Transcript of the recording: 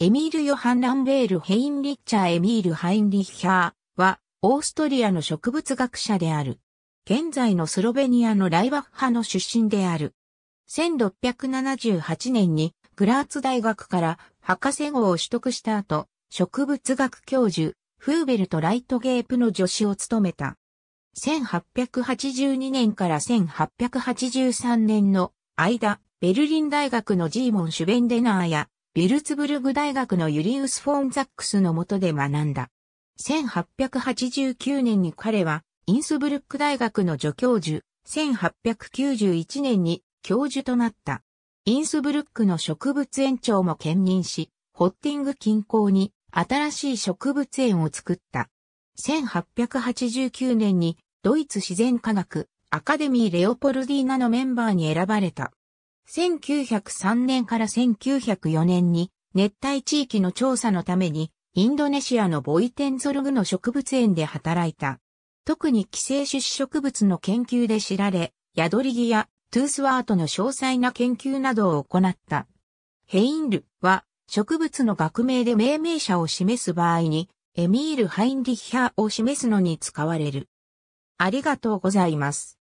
エミール・ヨハン・ランベール・ヘインリッチャー・エミール・ハインリッヒャーは、オーストリアの植物学者である。現在のスロベニアのライバッハの出身である。1678年にグラーツ大学から博士号を取得した後、植物学教授、フーベルト・ライトゲープの助手を務めた。1882年から1883年の間、ベルリン大学のジーモン・シュベンデナーやビルツブルグ大学のユリウス・フォンザックスの下で学んだ。1889年に彼は、インスブルック大学の助教授、1891年に教授となった。インスブルックの植物園長も兼任し、ホッティング近郊に新しい植物園を作った。1889年にドイツ自然科学アカデミーレオポルディーナのメンバーに選ばれた。1903年から1904年に熱帯地域の調査のためにインドネシアのボイテンゾルグの植物園で働いた。特に寄生種子植物の研究で知られ、ヤドリギやトゥースワートの詳細な研究などを行った。ヘインルは植物の学名で命名者を示す場合にエミール・ハインリッヒャーを示すのに使われる。ありがとうございます。